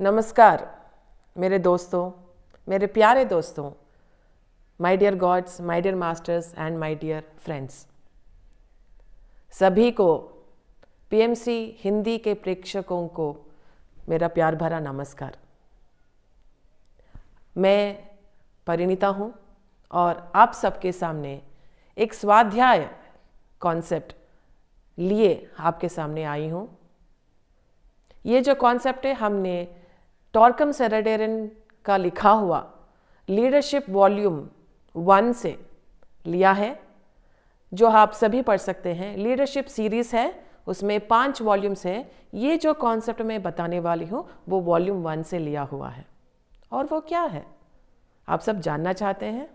नमस्कार मेरे दोस्तों मेरे प्यारे दोस्तों my dear gods my dear masters and my dear friends सभी को पीएमसी हिंदी के प्रेक्षकों को मेरा प्यार भरा नमस्कार मैं परिणीता हूँ और आप सबके सामने एक स्वाध्याय कॉन्सेप्ट लिए आपके सामने आई हूँ ये जो कॉन्सेप्ट है हमने टॉर्कम सेराडेरन का लिखा हुआ लीडरशिप वॉल्यूम वन से लिया है जो आप सभी पढ़ सकते हैं लीडरशिप सीरीज़ है उसमें पांच वॉल्यूम्स हैं ये जो कॉन्सेप्ट मैं बताने वाली हूँ वो वॉल्यूम वन से लिया हुआ है और वो क्या है आप सब जानना चाहते हैं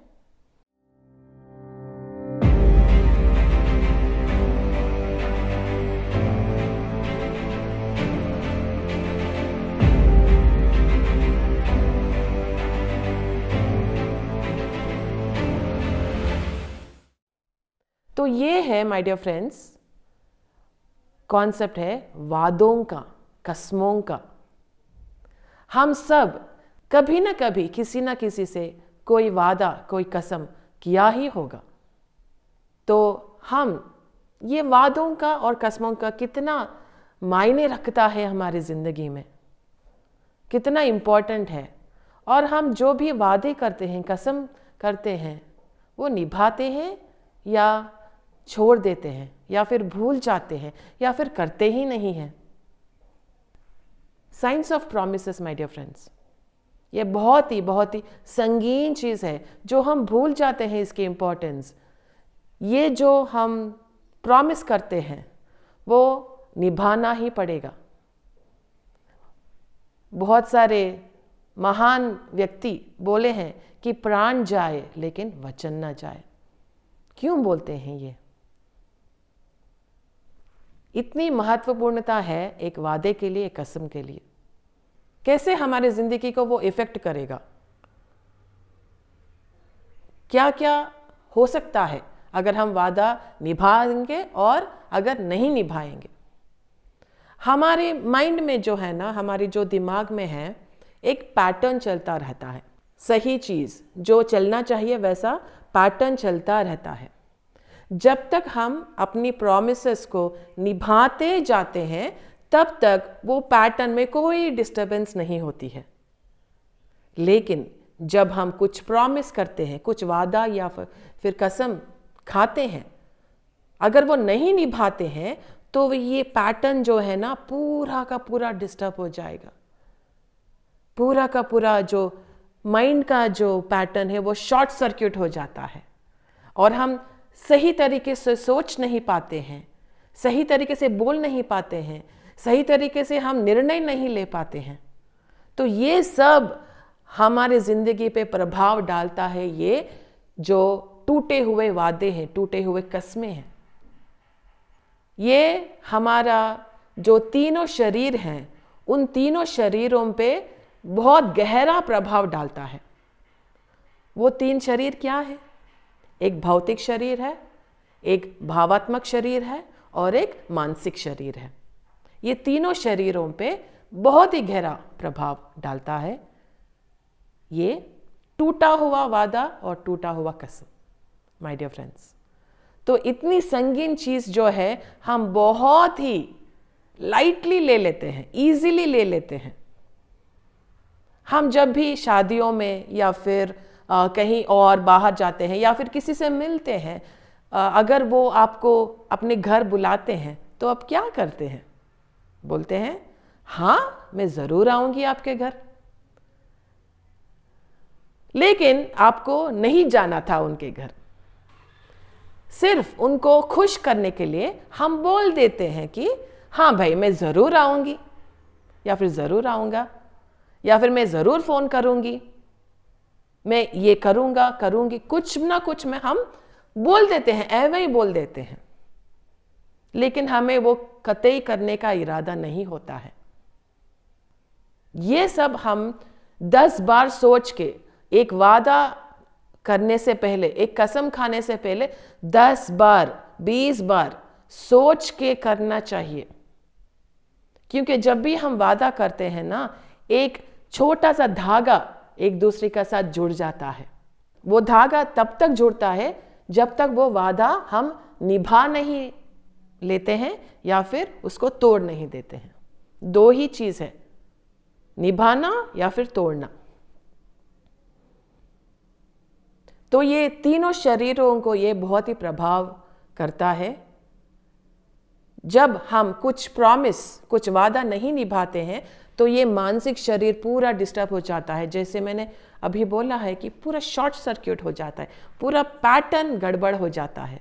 तो ये है माय डियर फ्रेंड्स कॉन्सेप्ट है वादों का कस्मों का हम सब कभी ना कभी किसी ना किसी से कोई वादा कोई कसम किया ही होगा तो हम ये वादों का और कस्मों का कितना मायने रखता है हमारी ज़िंदगी में कितना इम्पोर्टेंट है और हम जो भी वादे करते हैं कसम करते हैं वो निभाते हैं या छोड़ देते हैं या फिर भूल जाते हैं या फिर करते ही नहीं हैं science of promise my dear friends ये बहुत ही बहुत ही संगीन चीज़ है जो हम भूल जाते हैं इसकी इम्पोर्टेंस ये जो हम प्रॉमिस करते हैं वो निभाना ही पड़ेगा बहुत सारे महान व्यक्ति बोले हैं कि प्राण जाए लेकिन वचन ना जाए क्यों बोलते हैं ये इतनी महत्वपूर्णता है एक वादे के लिए एक कसम के लिए कैसे हमारे ज़िंदगी को वो इफ़ेक्ट करेगा क्या क्या हो सकता है अगर हम वादा निभाएंगे और अगर नहीं निभाएंगे हमारे माइंड में जो है ना हमारे जो दिमाग में है एक पैटर्न चलता रहता है सही चीज़ जो चलना चाहिए वैसा पैटर्न चलता रहता है जब तक हम अपनी प्रोमिस को निभाते जाते हैं तब तक वो पैटर्न में कोई डिस्टरबेंस नहीं होती है लेकिन जब हम कुछ प्रॉमिस करते हैं कुछ वादा या फिर कसम खाते हैं अगर वो नहीं निभाते हैं तो ये पैटर्न जो है ना पूरा का पूरा डिस्टर्ब हो जाएगा पूरा का पूरा जो माइंड का जो पैटर्न है वो शॉर्ट सर्किट हो जाता है और हम सही तरीके से सोच नहीं पाते हैं सही तरीके से बोल नहीं पाते हैं सही तरीके से हम निर्णय नहीं ले पाते हैं तो ये सब हमारे ज़िंदगी पे प्रभाव डालता है ये जो टूटे हुए वादे हैं टूटे हुए कस्में हैं ये हमारा जो तीनों शरीर हैं उन तीनों शरीरों पे बहुत गहरा प्रभाव डालता है वो तीन शरीर क्या है एक भौतिक शरीर है एक भावात्मक शरीर है और एक मानसिक शरीर है ये तीनों शरीरों पे बहुत ही गहरा प्रभाव डालता है ये टूटा हुआ वादा और टूटा हुआ कसम माय डियर फ्रेंड्स तो इतनी संगीन चीज़ जो है हम बहुत ही लाइटली ले लेते हैं इजीली ले लेते हैं हम जब भी शादियों में या फिर आ, कहीं और बाहर जाते हैं या फिर किसी से मिलते हैं आ, अगर वो आपको अपने घर बुलाते हैं तो आप क्या करते हैं बोलते हैं हाँ मैं ज़रूर आऊंगी आपके घर लेकिन आपको नहीं जाना था उनके घर सिर्फ उनको खुश करने के लिए हम बोल देते हैं कि हाँ भाई मैं ज़रूर आऊंगी या फिर ज़रूर आऊंगा या फिर मैं ज़रूर फ़ोन करूंगी मैं ये करूंगा करूंगी कुछ ना कुछ में हम बोल देते हैं ऐवे ही बोल देते हैं लेकिन हमें वो कतई करने का इरादा नहीं होता है ये सब हम दस बार सोच के एक वादा करने से पहले एक कसम खाने से पहले दस बार बीस बार सोच के करना चाहिए क्योंकि जब भी हम वादा करते हैं ना एक छोटा सा धागा एक दूसरे का साथ जुड़ जाता है वो धागा तब तक जुड़ता है जब तक वो वादा हम निभा नहीं लेते हैं या फिर उसको तोड़ नहीं देते हैं दो ही चीज़ है निभाना या फिर तोड़ना तो ये तीनों शरीरों को ये बहुत ही प्रभाव करता है जब हम कुछ प्रॉमिस कुछ वादा नहीं निभाते हैं तो ये मानसिक शरीर पूरा डिस्टर्ब हो जाता है जैसे मैंने अभी बोला है कि पूरा शॉर्ट सर्किट हो जाता है पूरा पैटर्न गड़बड़ हो जाता है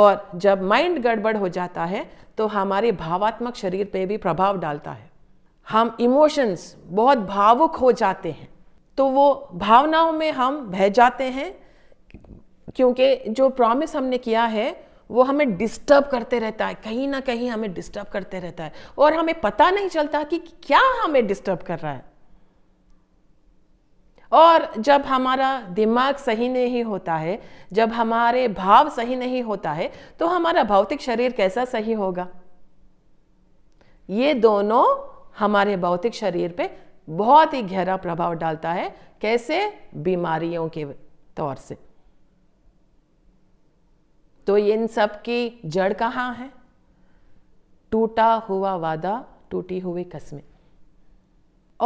और जब माइंड गड़बड़ हो जाता है तो हमारे भावात्मक शरीर पे भी प्रभाव डालता है हम इमोशंस बहुत भावुक हो जाते हैं तो वो भावनाओं में हम बह जाते हैं क्योंकि जो प्रॉमिस हमने किया है वो हमें डिस्टर्ब करते रहता है कहीं ना कहीं हमें डिस्टर्ब करते रहता है और हमें पता नहीं चलता कि क्या हमें डिस्टर्ब कर रहा है और जब हमारा दिमाग सही नहीं होता है जब हमारे भाव सही नहीं होता है तो हमारा भौतिक शरीर कैसा सही होगा ये दोनों हमारे भौतिक शरीर पे बहुत ही गहरा प्रभाव डालता है कैसे बीमारियों के तौर से तो इन सब की जड़ कहाँ है टूटा हुआ वादा टूटी हुई कस्में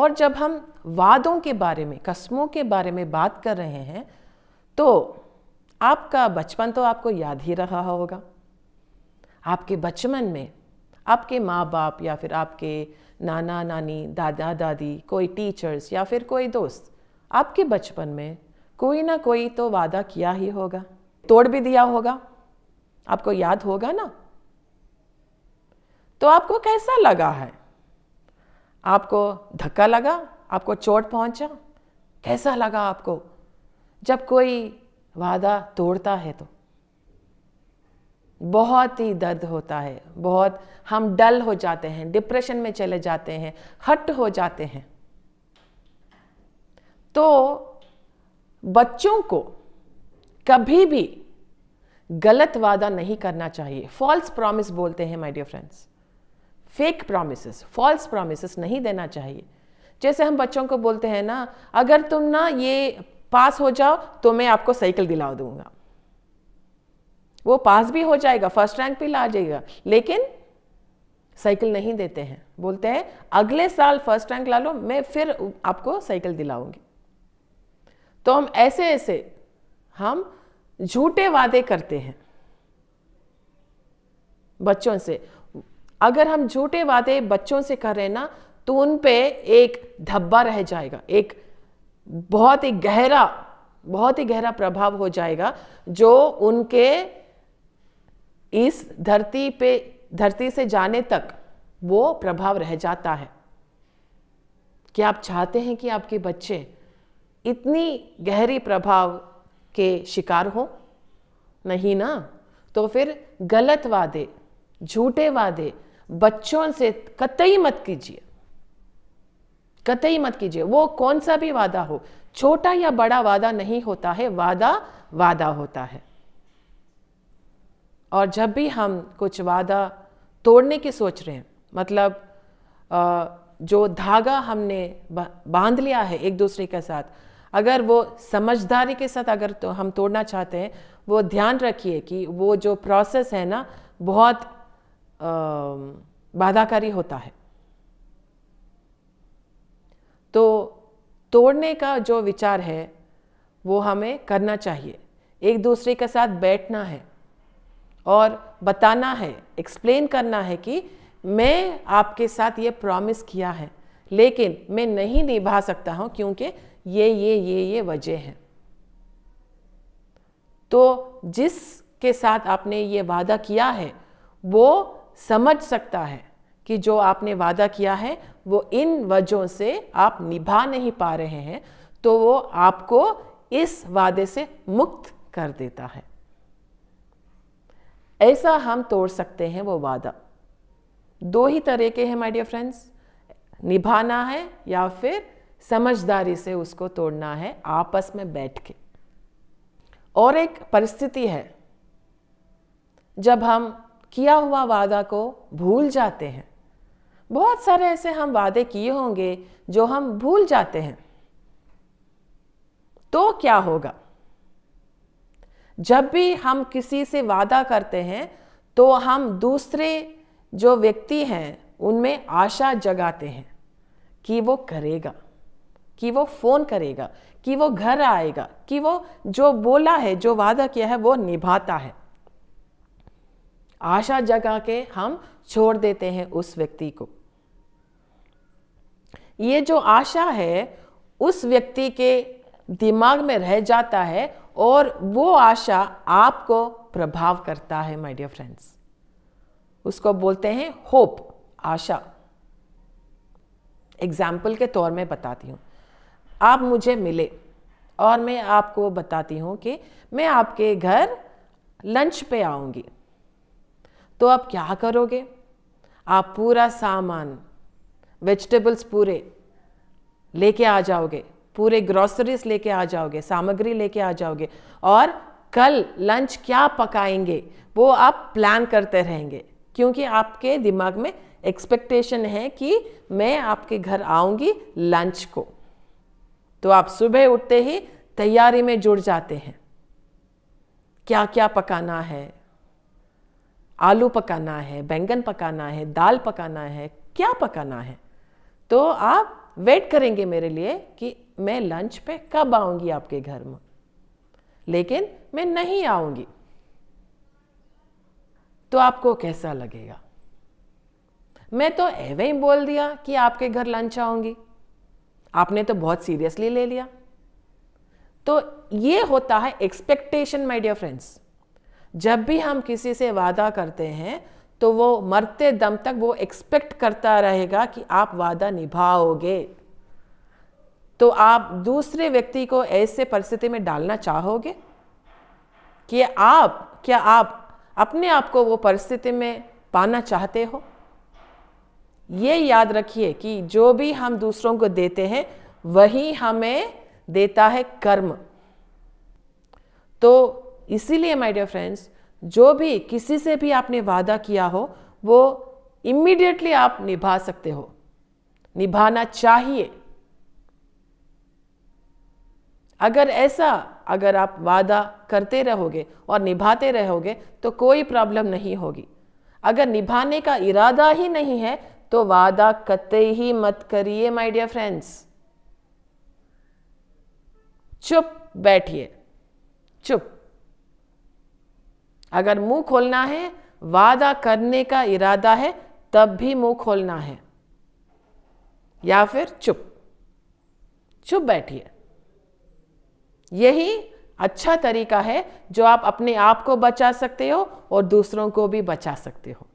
और जब हम वादों के बारे में कस्मों के बारे में बात कर रहे हैं तो आपका बचपन तो आपको याद ही रहा होगा आपके बचपन में आपके माँ बाप या फिर आपके नाना नानी दादा दादी कोई टीचर्स या फिर कोई दोस्त आपके बचपन में कोई ना कोई तो वादा किया ही होगा तोड़ भी दिया होगा आपको याद होगा ना तो आपको कैसा लगा है आपको धक्का लगा आपको चोट पहुंचा कैसा लगा आपको जब कोई वादा तोड़ता है तो बहुत ही दर्द होता है बहुत हम डल हो जाते हैं डिप्रेशन में चले जाते हैं हट हो जाते हैं तो बच्चों को कभी भी गलत वादा नहीं करना चाहिए फॉल्स प्रॉमिस बोलते हैं my dear friends fake promise false promise नहीं देना चाहिए जैसे हम बच्चों को बोलते हैं ना अगर तुम ना ये पास हो जाओ तो मैं आपको साइकिल दिला दूंगा वो पास भी हो जाएगा फर्स्ट रैंक भी ला जाएगा लेकिन साइकिल नहीं देते हैं बोलते हैं अगले साल फर्स्ट रैंक ला लो मैं फिर आपको साइकिल दिलाऊंगी तो हम ऐसे ऐसे हम झूठे वादे करते हैं बच्चों से अगर हम झूठे वादे बच्चों से कर रहे ना तो उन पे एक धब्बा रह जाएगा एक बहुत ही गहरा बहुत ही गहरा प्रभाव हो जाएगा जो उनके इस धरती पे धरती से जाने तक वो प्रभाव रह जाता है क्या आप चाहते हैं कि आपके बच्चे इतनी गहरी प्रभाव के शिकार हो नहीं ना तो फिर गलत वादे झूठे वादे बच्चों से कतई मत कीजिए कतई मत कीजिए वो कौन सा भी वादा हो छोटा या बड़ा वादा नहीं होता है वादा वादा होता है और जब भी हम कुछ वादा तोड़ने की सोच रहे हैं मतलब जो धागा हमने बांध लिया है एक दूसरे के साथ अगर वो समझदारी के साथ अगर तो हम तोड़ना चाहते हैं वो ध्यान रखिए कि वो जो प्रोसेस है ना बहुत बाधाकारी होता है तो तोड़ने का जो विचार है वो हमें करना चाहिए एक दूसरे के साथ बैठना है और बताना है एक्सप्लेन करना है कि मैं आपके साथ ये प्रॉमिस किया है लेकिन मैं नहीं निभा सकता हूँ क्योंकि ये ये ये ये वजह हैं तो जिस के साथ आपने ये वादा किया है वो समझ सकता है कि जो आपने वादा किया है वो इन वजहों से आप निभा नहीं पा रहे हैं तो वो आपको इस वादे से मुक्त कर देता है ऐसा हम तोड़ सकते हैं वो वादा दो ही तरह के हैं माय डियर फ्रेंड्स निभाना है या फिर समझदारी से उसको तोड़ना है आपस में बैठ के और एक परिस्थिति है जब हम किया हुआ वादा को भूल जाते हैं बहुत सारे ऐसे हम वादे किए होंगे जो हम भूल जाते हैं तो क्या होगा जब भी हम किसी से वादा करते हैं तो हम दूसरे जो व्यक्ति हैं उनमें आशा जगाते हैं कि वो करेगा कि वो फ़ोन करेगा कि वो घर आएगा कि वो जो बोला है जो वादा किया है वो निभाता है आशा जगा के हम छोड़ देते हैं उस व्यक्ति को ये जो आशा है उस व्यक्ति के दिमाग में रह जाता है और वो आशा आपको प्रभाव करता है माय डियर फ्रेंड्स उसको बोलते हैं होप आशा एग्जाम्पल के तौर में बताती हूँ आप मुझे मिले और मैं आपको बताती हूँ कि मैं आपके घर लंच पे आऊँगी तो आप क्या करोगे आप पूरा सामान वेजिटेबल्स पूरे लेके आ जाओगे पूरे ग्रॉसरीज लेके आ जाओगे सामग्री लेके आ जाओगे और कल लंच क्या पकाएंगे वो आप प्लान करते रहेंगे क्योंकि आपके दिमाग में एक्सपेक्टेशन है कि मैं आपके घर आऊँगी लंच को तो आप सुबह उठते ही तैयारी में जुड़ जाते हैं क्या क्या पकाना है आलू पकाना है बैंगन पकाना है दाल पकाना है क्या पकाना है तो आप वेट करेंगे मेरे लिए कि मैं लंच पे कब आऊंगी आपके घर में लेकिन मैं नहीं आऊंगी तो आपको कैसा लगेगा मैं तो एवं बोल दिया कि आपके घर लंच आऊंगी आपने तो बहुत सीरियसली ले लिया तो ये होता है एक्सपेक्टेशन माय डियर फ्रेंड्स जब भी हम किसी से वादा करते हैं तो वो मरते दम तक वो एक्सपेक्ट करता रहेगा कि आप वादा निभाओगे तो आप दूसरे व्यक्ति को ऐसे परिस्थिति में डालना चाहोगे कि आप क्या आप अपने आप को वो परिस्थिति में पाना चाहते हो ये याद रखिए कि जो भी हम दूसरों को देते हैं वही हमें देता है कर्म तो इसीलिए माय डियर फ्रेंड्स जो भी किसी से भी आपने वादा किया हो वो इमीडिएटली आप निभा सकते हो निभाना चाहिए अगर ऐसा अगर आप वादा करते रहोगे और निभाते रहोगे तो कोई प्रॉब्लम नहीं होगी अगर निभाने का इरादा ही नहीं है तो वादा कतई ही मत करिए माय डियर फ्रेंड्स चुप बैठिए चुप अगर मुंह खोलना है वादा करने का इरादा है तब भी मुंह खोलना है या फिर चुप चुप बैठिए यही अच्छा तरीका है जो आप अपने आप को बचा सकते हो और दूसरों को भी बचा सकते हो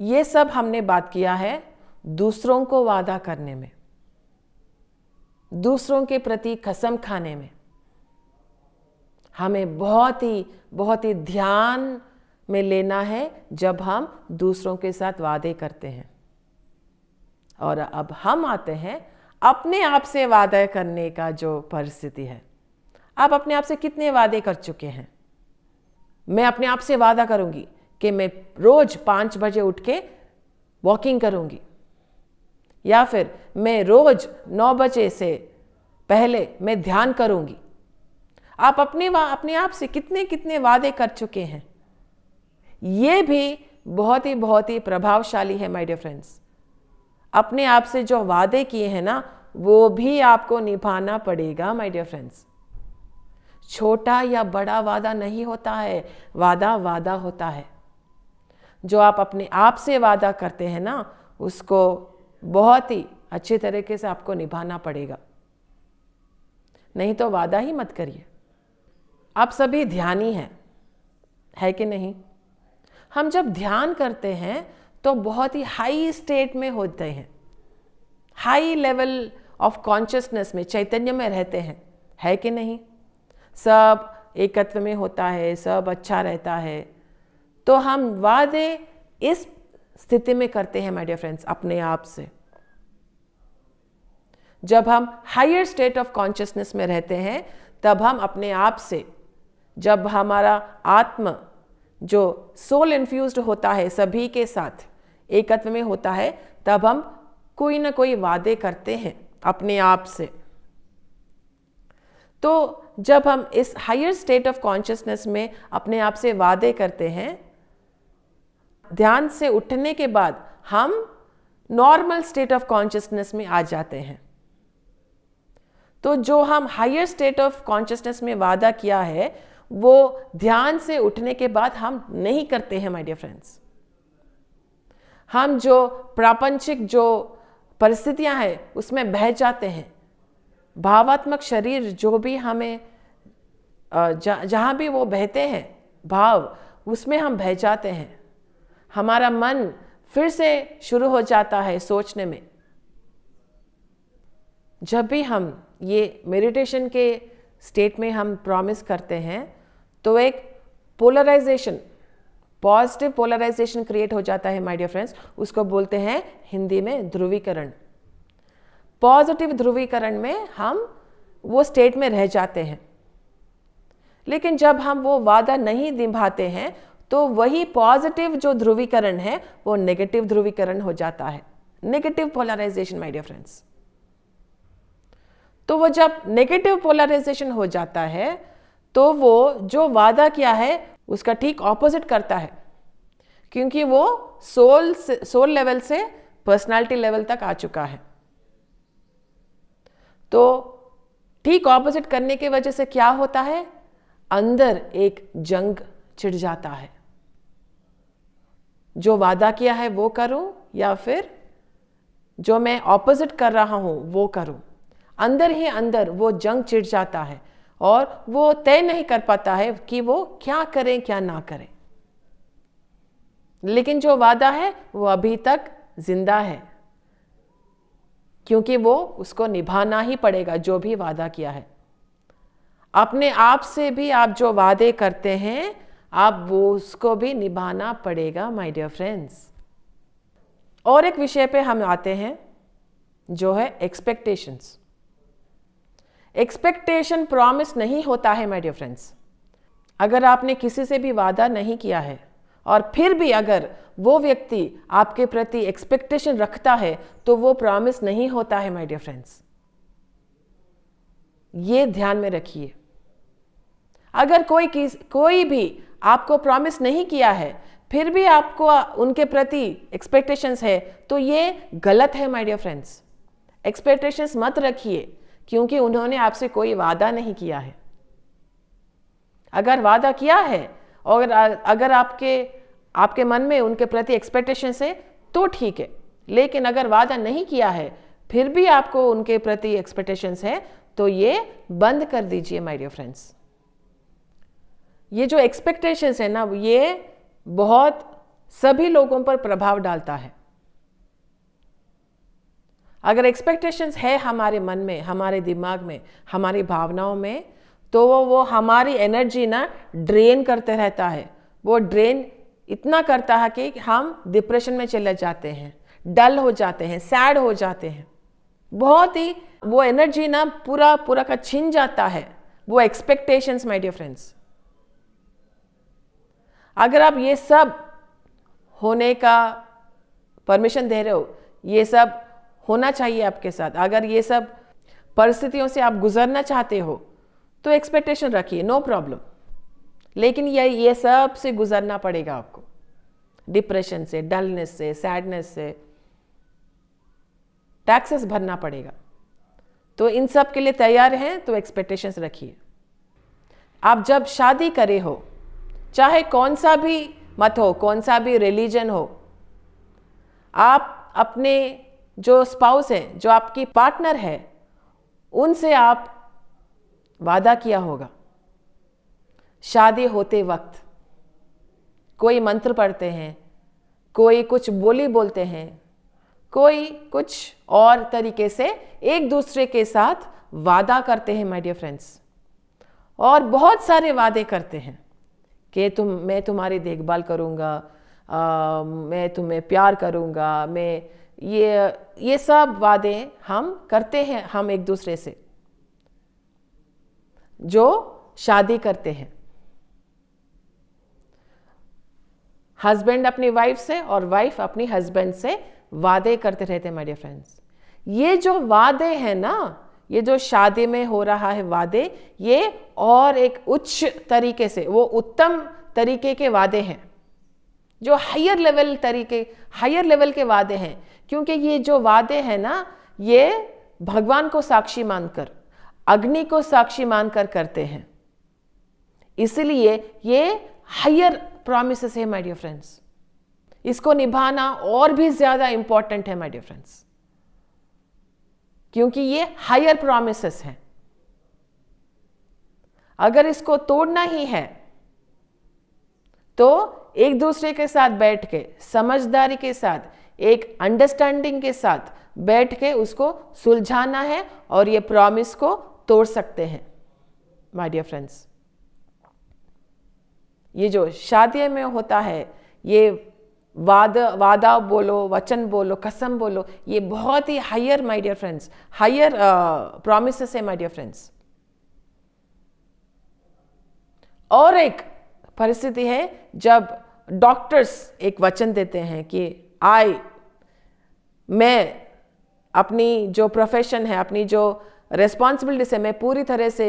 ये सब हमने बात किया है दूसरों को वादा करने में दूसरों के प्रति कसम खाने में हमें बहुत ही बहुत ही ध्यान में लेना है जब हम दूसरों के साथ वादे करते हैं और अब हम आते हैं अपने आप से वादा करने का जो परिस्थिति है आप अपने आप से कितने वादे कर चुके हैं मैं अपने आप से वादा करूंगी कि मैं रोज़ पाँच बजे उठ के वॉकिंग करूँगी या फिर मैं रोज़ नौ बजे से पहले मैं ध्यान करूँगी आप अपने अपने आप से कितने कितने वादे कर चुके हैं ये भी बहुत ही बहुत ही प्रभावशाली है माय डियर फ्रेंड्स अपने आप से जो वादे किए हैं ना वो भी आपको निभाना पड़ेगा माय डियर फ्रेंड्स छोटा या बड़ा वादा नहीं होता है वादा वादा होता है जो आप अपने आप से वादा करते हैं ना उसको बहुत ही अच्छे तरीके से आपको निभाना पड़ेगा नहीं तो वादा ही मत करिए आप सभी ध्यानी हैं है कि नहीं हम जब ध्यान करते हैं तो बहुत ही हाई स्टेट में होते हैं हाई लेवल ऑफ कॉन्शियसनेस में चैतन्य में रहते हैं है कि नहीं सब एकत्व में होता है सब अच्छा रहता है तो हम वादे इस स्थिति में करते हैं माय डियर फ्रेंड्स अपने आप से जब हम हायर स्टेट ऑफ कॉन्शियसनेस में रहते हैं तब हम अपने आप से जब हमारा आत्म जो सोल इन्फ्यूज होता है सभी के साथ एकत्व में होता है तब हम कोई ना कोई वादे करते हैं अपने आप से तो जब हम इस हायर स्टेट ऑफ कॉन्शियसनेस में अपने आप से वादे करते हैं ध्यान से उठने के बाद हम नॉर्मल स्टेट ऑफ कॉन्शियसनेस में आ जाते हैं तो जो हम हायर स्टेट ऑफ कॉन्शियसनेस में वादा किया है वो ध्यान से उठने के बाद हम नहीं करते हैं माय डियर फ्रेंड्स हम जो प्रापंचिक जो परिस्थितियां हैं उसमें बह जाते हैं भावात्मक शरीर जो भी हमें जहाँ भी वो बहते हैं भाव उसमें हम बह जाते हैं हमारा मन फिर से शुरू हो जाता है सोचने में जब भी हम ये मेडिटेशन के स्टेट में हम प्रॉमिस करते हैं तो एक पोलराइजेशन पॉजिटिव पोलराइजेशन क्रिएट हो जाता है माय डियर फ्रेंड्स उसको बोलते हैं हिंदी में ध्रुवीकरण पॉजिटिव ध्रुवीकरण में हम वो स्टेट में रह जाते हैं लेकिन जब हम वो वादा नहीं निभाते हैं तो वही पॉजिटिव जो ध्रुवीकरण है वो नेगेटिव ध्रुवीकरण हो जाता है negative polarization my dear friends तो वो जब नेगेटिव पोलराइजेशन हो जाता है तो वो जो वादा किया है उसका ठीक ऑपोजिट करता है क्योंकि वो सोल सोल लेवल से पर्सनालिटी लेवल तक आ चुका है तो ठीक ऑपोजिट करने की वजह से क्या होता है अंदर एक जंग छिड़ जाता है जो वादा किया है वो करूं या फिर जो मैं ऑपोजिट कर रहा हूं वो करूं अंदर ही अंदर वो जंग चिढ़ जाता है और वो तय नहीं कर पाता है कि वो क्या करें क्या ना करें लेकिन जो वादा है वो अभी तक जिंदा है क्योंकि वो उसको निभाना ही पड़ेगा जो भी वादा किया है अपने आप से भी आप जो वादे करते हैं आप वो उसको भी निभाना पड़ेगा माय डियर फ्रेंड्स और एक विषय पे हम आते हैं जो है एक्सपेक्टेशंस एक्सपेक्टेशन प्रॉमिस नहीं होता है माय डियर फ्रेंड्स अगर आपने किसी से भी वादा नहीं किया है और फिर भी अगर वो व्यक्ति आपके प्रति एक्सपेक्टेशन रखता है तो वो प्रॉमिस नहीं होता है माय डियर फ्रेंड्स ये ध्यान में रखिए अगर कोई किस कोई भी आपको प्रॉमिस नहीं किया है फिर भी आपको उनके प्रति एक्सपेक्टेशंस है तो ये गलत है माय डियर फ्रेंड्स एक्सपेक्टेशंस मत रखिए क्योंकि उन्होंने आपसे कोई वादा नहीं किया है अगर वादा किया है और अगर आपके आपके मन में उनके प्रति एक्सपेक्टेशंस है तो ठीक है लेकिन अगर वादा नहीं किया है फिर भी आपको उनके प्रति एक्सपेक्टेशंस है तो ये बंद कर दीजिए माय डियर फ्रेंड्स ये जो एक्सपेक्टेशंस है ना ये बहुत सभी लोगों पर प्रभाव डालता है अगर एक्सपेक्टेशंस है हमारे मन में हमारे दिमाग में हमारी भावनाओं में तो वो वो हमारी एनर्जी ना ड्रेन करते रहता है वो ड्रेन इतना करता है कि हम डिप्रेशन में चले जाते हैं डल हो जाते हैं सैड हो जाते हैं बहुत ही वो एनर्जी ना पूरा पूरा का छिन जाता है वो एक्सपेक्टेशंस माय डियर फ्रेंड्स अगर आप ये सब होने का परमिशन दे रहे हो ये सब होना चाहिए आपके साथ अगर ये सब परिस्थितियों से आप गुजरना चाहते हो तो एक्सपेक्टेशन रखिए नो प्रॉब्लम लेकिन ये ये सब से गुजरना पड़ेगा आपको डिप्रेशन से डलनेस से सैडनेस से टैक्सेस भरना पड़ेगा तो इन सब के लिए तैयार हैं तो एक्सपेक्टेशंस रखिए आप जब शादी करे हो चाहे कौन सा भी मत हो कौन सा भी रिलीजन हो आप अपने जो स्पाउस हैं जो आपकी पार्टनर है उनसे आप वादा किया होगा शादी होते वक्त कोई मंत्र पढ़ते हैं कोई कुछ बोली बोलते हैं कोई कुछ और तरीके से एक दूसरे के साथ वादा करते हैं माय डियर फ्रेंड्स और बहुत सारे वादे करते हैं कि तुम मैं तुम्हारी देखभाल करूँगा मैं तुम्हें प्यार करूँगा मैं ये ये सब वादे हम करते हैं हम एक दूसरे से जो शादी करते हैं हस्बैंड अपनी वाइफ से और वाइफ अपनी हस्बैंड से वादे करते रहते हैं माय डियर फ्रेंड्स ये जो वादे हैं ना ये जो शादी में हो रहा है वादे ये और एक उच्च तरीके से वो उत्तम तरीके के वादे हैं जो हायर लेवल तरीके हायर लेवल के वादे हैं क्योंकि ये जो वादे हैं ना ये भगवान को साक्षी मानकर अग्नि को साक्षी मानकर करते हैं इसलिए ये हायर प्रोमिस है माय डियर फ्रेंड्स इसको निभाना और भी ज़्यादा इंपॉर्टेंट है माय डियर फ्रेंड्स क्योंकि ये हायर प्रोमिस हैं अगर इसको तोड़ना ही है तो एक दूसरे के साथ बैठ के समझदारी के साथ एक अंडरस्टैंडिंग के साथ बैठ के उसको सुलझाना है और ये प्रॉमिस को तोड़ सकते हैं माय डियर फ्रेंड्स ये जो शादी में होता है ये वाद वादा बोलो वचन बोलो कसम बोलो ये बहुत ही higher my dear friends higher promise है माय डियर फ्रेंड्स और एक परिस्थिति है जब डॉक्टर्स एक वचन देते हैं कि आई मैं अपनी जो प्रोफेशन है अपनी जो रेस्पॉन्सिबिलिटीज है मैं पूरी तरह से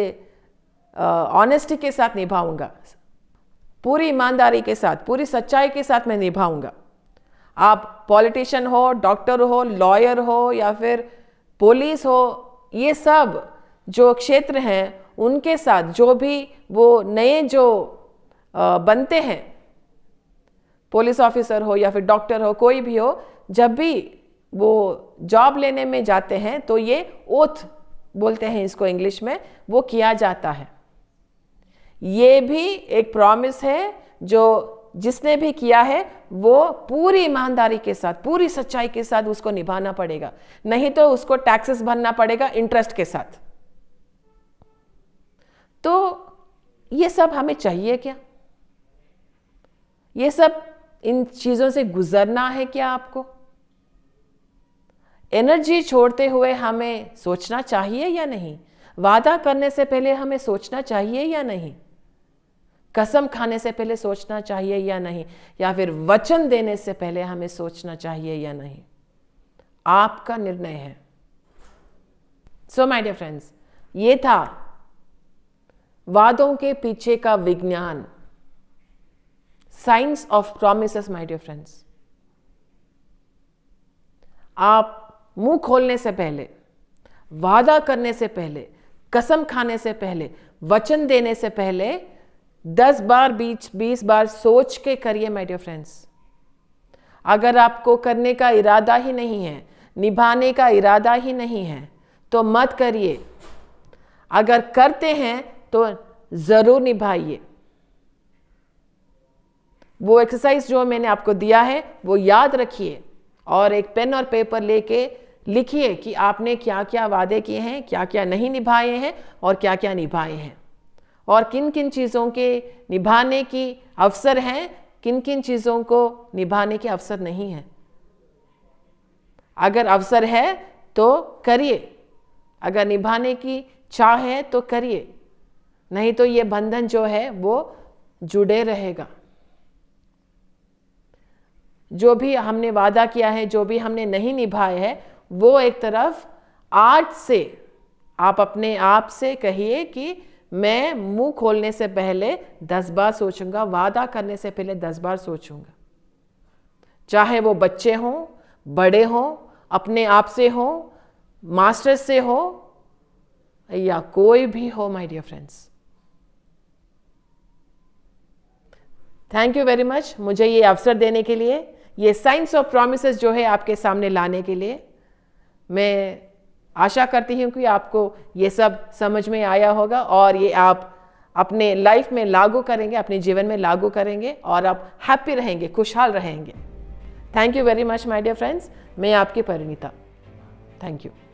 ऑनेस्टी uh, के साथ निभाऊंगा पूरी ईमानदारी के साथ पूरी सच्चाई के साथ मैं निभाऊंगा आप पॉलिटिशियन हो डॉक्टर हो लॉयर हो या फिर पुलिस हो ये सब जो क्षेत्र हैं उनके साथ जो भी वो नए जो बनते हैं पुलिस ऑफिसर हो या फिर डॉक्टर हो कोई भी हो जब भी वो जॉब लेने में जाते हैं तो ये ओथ बोलते हैं इसको इंग्लिश में वो किया जाता है ये भी एक प्रॉमिस है जो जिसने भी किया है वो पूरी ईमानदारी के साथ पूरी सच्चाई के साथ उसको निभाना पड़ेगा नहीं तो उसको टैक्सेस भरना पड़ेगा इंटरेस्ट के साथ तो ये सब हमें चाहिए क्या ये सब इन चीज़ों से गुजरना है क्या आपको एनर्जी छोड़ते हुए हमें सोचना चाहिए या नहीं वादा करने से पहले हमें सोचना चाहिए या नहीं कसम खाने से पहले सोचना चाहिए या नहीं या फिर वचन देने से पहले हमें सोचना चाहिए या नहीं आपका निर्णय है सो माय डियर फ्रेंड्स ये था वादों के पीछे का विज्ञान science of promise my dear friends आप मुंह खोलने से पहले वादा करने से पहले कसम खाने से पहले वचन देने से पहले दस बार बीच बीस बार सोच के करिए माय डियर फ्रेंड्स अगर आपको करने का इरादा ही नहीं है निभाने का इरादा ही नहीं है तो मत करिए अगर करते हैं तो ज़रूर निभाइए वो एक्सरसाइज जो मैंने आपको दिया है वो याद रखिए और एक पेन और पेपर लेके लिखिए कि आपने क्या क्या वादे किए हैं क्या क्या नहीं निभाए हैं और क्या क्या निभाए हैं और किन किन चीज़ों के निभाने की अवसर हैं किन किन चीज़ों को निभाने के अवसर नहीं हैं अगर अवसर है तो करिए अगर निभाने की चाह है तो करिए नहीं तो ये बंधन जो है वो जुड़े रहेगा जो भी हमने वादा किया है जो भी हमने नहीं निभाए है वो एक तरफ आज से आप अपने आप से कहिए कि मैं मुंह खोलने से पहले दस बार सोचूंगा वादा करने से पहले दस बार सोचूंगा चाहे वो बच्चे हों बड़े हों अपने आप से हो मास्टर्स से हो या कोई भी हो my dear friends thank you very much मुझे ये अवसर देने के लिए ये साइंस ऑफ प्रोमिस जो है आपके सामने लाने के लिए मैं आशा करती हूँ कि आपको ये सब समझ में आया होगा और ये आप अपने लाइफ में लागू करेंगे अपने जीवन में लागू करेंगे और आप हैप्पी रहेंगे खुशहाल रहेंगे thank you very much my dear friends मैं आपकी परिणीता थैंक यू